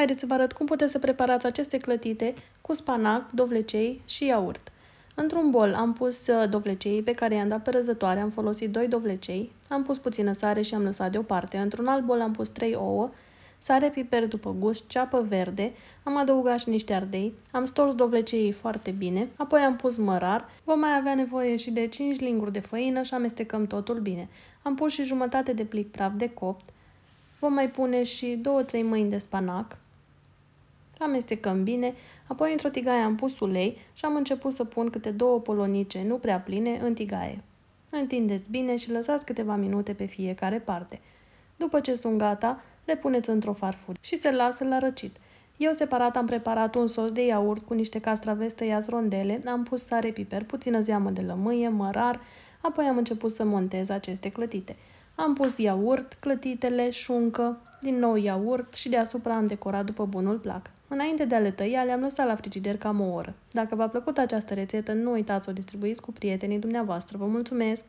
Haideți să vă arăt cum puteți să preparați aceste clătite cu spanac, dovlecei și iaurt. Într-un bol am pus uh, dovlecei pe care i-am dat pe răzătoare, am folosit 2 dovlecei, am pus puțină sare și am lăsat deoparte. Într-un alt bol am pus 3 ouă, sare, piper după gust, ceapă verde, am adăugat și niște ardei, am stors dovleceii foarte bine, apoi am pus mărar, vom mai avea nevoie și de 5 linguri de făină și amestecăm totul bine. Am pus și jumătate de plic praf de copt, vom mai pune și 2-3 mâini de spanac, amestecăm bine, apoi într-o tigaie am pus ulei și am început să pun câte două polonice nu prea pline în tigaie. Întindeți bine și lăsați câteva minute pe fiecare parte. După ce sunt gata, le puneți într-o farfurie și se lasă la răcit. Eu separat am preparat un sos de iaurt cu niște castraveți tăiați rondele, am pus sare, piper, puțină zeamă de lămâie, mărar, apoi am început să montez aceste clătite. Am pus iaurt, clătitele, șuncă, din nou iaurt și deasupra am decorat după bunul plac. Înainte de a le tăia, le-am lăsat la frigider cam o oră. Dacă v-a plăcut această rețetă, nu uitați să o distribuiți cu prietenii dumneavoastră. Vă mulțumesc!